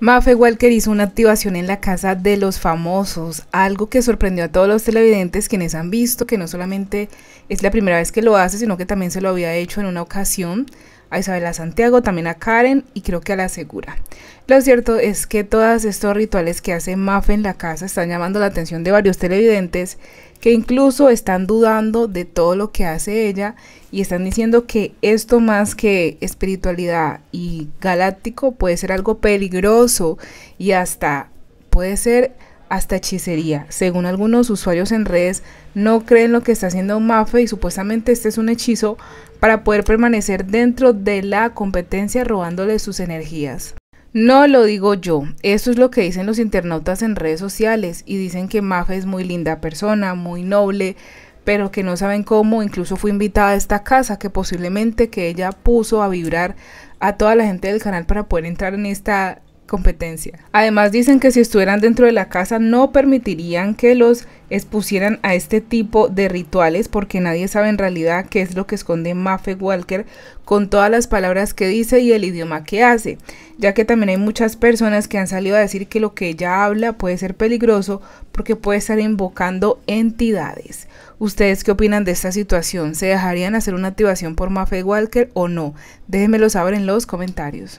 Mafe Walker hizo una activación en la casa de los famosos, algo que sorprendió a todos los televidentes quienes han visto que no solamente es la primera vez que lo hace, sino que también se lo había hecho en una ocasión a Isabela Santiago, también a Karen y creo que a la Segura. Lo cierto es que todos estos rituales que hace Maffe en la casa están llamando la atención de varios televidentes que incluso están dudando de todo lo que hace ella y están diciendo que esto más que espiritualidad y galáctico puede ser algo peligroso y hasta puede ser hasta hechicería. Según algunos usuarios en redes, no creen lo que está haciendo Mafe y supuestamente este es un hechizo para poder permanecer dentro de la competencia robándole sus energías. No lo digo yo, esto es lo que dicen los internautas en redes sociales y dicen que Mafe es muy linda persona, muy noble, pero que no saben cómo, incluso fue invitada a esta casa que posiblemente que ella puso a vibrar a toda la gente del canal para poder entrar en esta competencia. Además dicen que si estuvieran dentro de la casa no permitirían que los expusieran a este tipo de rituales porque nadie sabe en realidad qué es lo que esconde Maffe Walker con todas las palabras que dice y el idioma que hace, ya que también hay muchas personas que han salido a decir que lo que ella habla puede ser peligroso porque puede estar invocando entidades. ¿Ustedes qué opinan de esta situación? ¿Se dejarían hacer una activación por Maffe Walker o no? Déjenmelo saber en los comentarios.